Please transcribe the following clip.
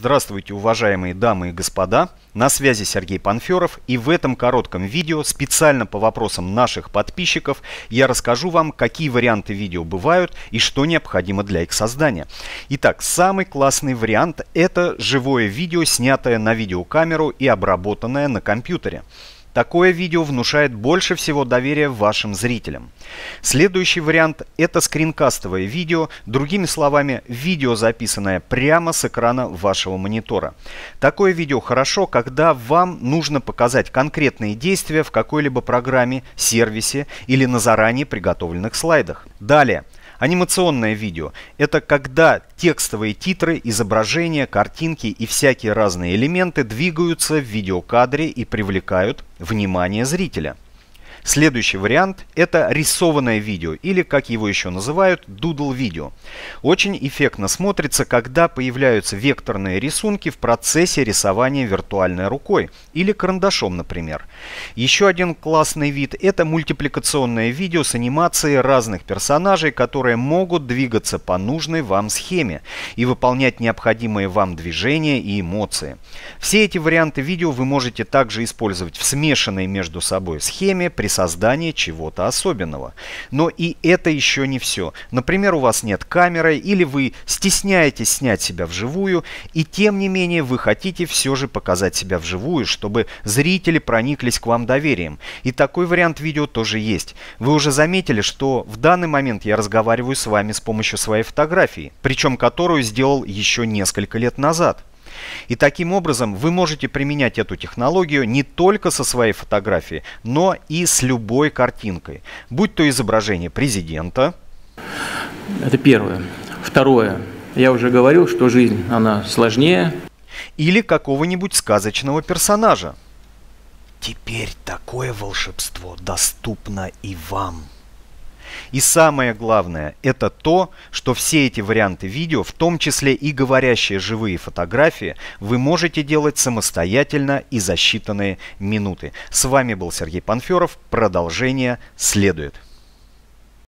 Здравствуйте, уважаемые дамы и господа! На связи Сергей Панферов и в этом коротком видео специально по вопросам наших подписчиков я расскажу вам, какие варианты видео бывают и что необходимо для их создания. Итак, самый классный вариант – это живое видео, снятое на видеокамеру и обработанное на компьютере. Такое видео внушает больше всего доверия вашим зрителям. Следующий вариант – это скринкастовое видео, другими словами, видео, записанное прямо с экрана вашего монитора. Такое видео хорошо, когда вам нужно показать конкретные действия в какой-либо программе, сервисе или на заранее приготовленных слайдах. Далее – Анимационное видео – это когда текстовые титры, изображения, картинки и всякие разные элементы двигаются в видеокадре и привлекают внимание зрителя. Следующий вариант – это рисованное видео, или, как его еще называют, дудл-видео. Очень эффектно смотрится, когда появляются векторные рисунки в процессе рисования виртуальной рукой, или карандашом, например. Еще один классный вид – это мультипликационное видео с анимацией разных персонажей, которые могут двигаться по нужной вам схеме и выполнять необходимые вам движения и эмоции. Все эти варианты видео вы можете также использовать в смешанной между собой схеме при создания чего-то особенного. Но и это еще не все. Например, у вас нет камеры или вы стесняетесь снять себя вживую, и тем не менее вы хотите все же показать себя вживую, чтобы зрители прониклись к вам доверием. И такой вариант видео тоже есть. Вы уже заметили, что в данный момент я разговариваю с вами с помощью своей фотографии, причем которую сделал еще несколько лет назад. И таким образом вы можете применять эту технологию не только со своей фотографией, но и с любой картинкой, будь то изображение президента. Это первое. Второе. Я уже говорил, что жизнь, она сложнее. Или какого-нибудь сказочного персонажа. Теперь такое волшебство доступно и вам. И самое главное, это то, что все эти варианты видео, в том числе и говорящие живые фотографии, вы можете делать самостоятельно и за считанные минуты. С вами был Сергей Панферов. Продолжение следует.